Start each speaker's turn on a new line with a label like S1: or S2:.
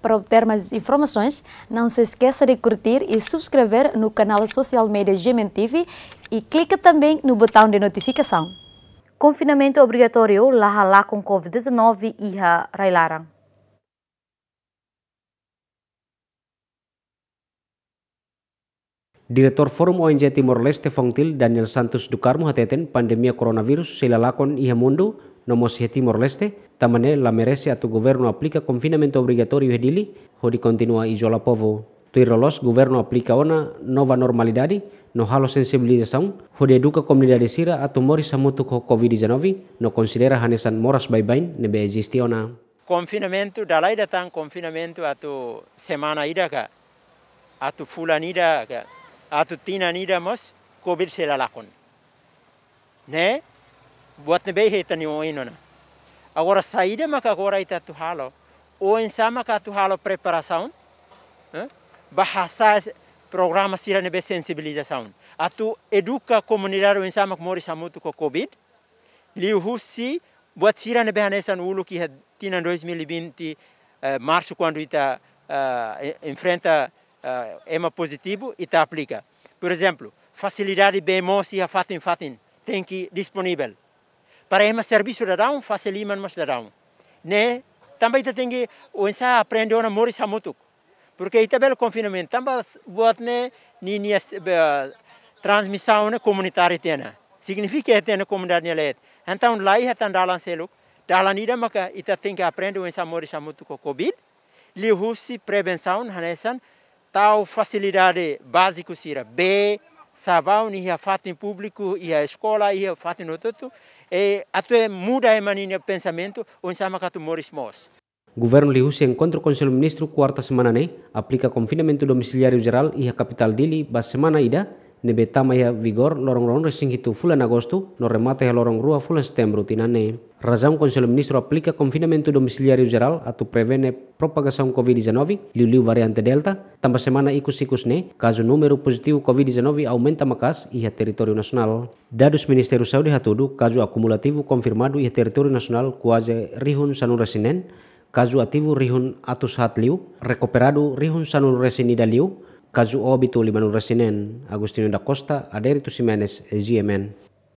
S1: Para obter mais informações, não se esqueça de curtir e subscrever no canal Social Media GMTV e clique também no botão de notificação. Confinamento obrigatório lá lá com Covid-19 e Railarang.
S2: Diretor Forum ONG Timor Leste Fontil Daniel Santos Carmo hateten pandemia coronavírus coronavirus silalakon iha mundo. Nomos Timor-Leste, tamane la merese atu governo aplica confinamento obrigatorio edili, hodi continua isola povo. Tuirolos governo aplica ona nova normalidade, no halo ho hodi eduka komunidade sira atu mori samutu ko COVID-19, no considera hanesan moras baibain nebe ona.
S1: Confinamento, dalai datang confinamento atu semana idaka, atu fulan idaka, atu tinan mos, COVID sela lakon. Ne? buatne bei heitani o inona. Agora saída maka agora ita tu halo. O ensa maka tu halo preparação. Hein? Eh? Bahasa programa sira nebe sensibilização. Atu educa comunidade o ensa mak mori samutu ko covid. Liu husi buat sira nebe hanesan ulu ki tina 2020 eh, março quando ita eh, enfrenta eh, ema positivo ita aplica. Por exemplo, facilidade bem moça e fatin fatin tem que disponível para ema serviço de dão fazer lima mas né também tem que o ensa o ona e samutuk porque ita belo confinamento também boat né ni a eh, transmissão né comunitária tena né? significa a né, comunidade né então lá ia tan então selo seluk dalan ida maka ita tem que aprender o ensa mori samutuk covid lihusi prevenção hanesan tal facilidade básica b ni ia fatin publiku, ia sekolah, ia ototu, e atu e muda e maneira pensamento, onde sama katu moris mos.
S2: Governo Liu se encontro con seu ministro quarta semana ne, aplica confinamento domiciliário geral ia capital Dili, bas semana ida, ne vigor lorong lorong resing hitu fulan agosto no remate lorong rua fulan rutina ne razam Conselho Ministro aplika konfinamentu domisiliari geral atu prevene propagação Covid-19, liu liu variante Delta, tamba semana ikus-ikus ne, kazu numeru positif Covid-19 aumenta makas iha teritorio nasional. dadus Dados saudi hatudu, caso acumulativo konfirmadu iha teritorio nasional nacional rihun sanura sinen, Kazu ativo rihun atus hat liu, recuperado rihun sanura sinida liu, kazu obitu libanu resinen Agustino da Costa aderitu simenes eziemen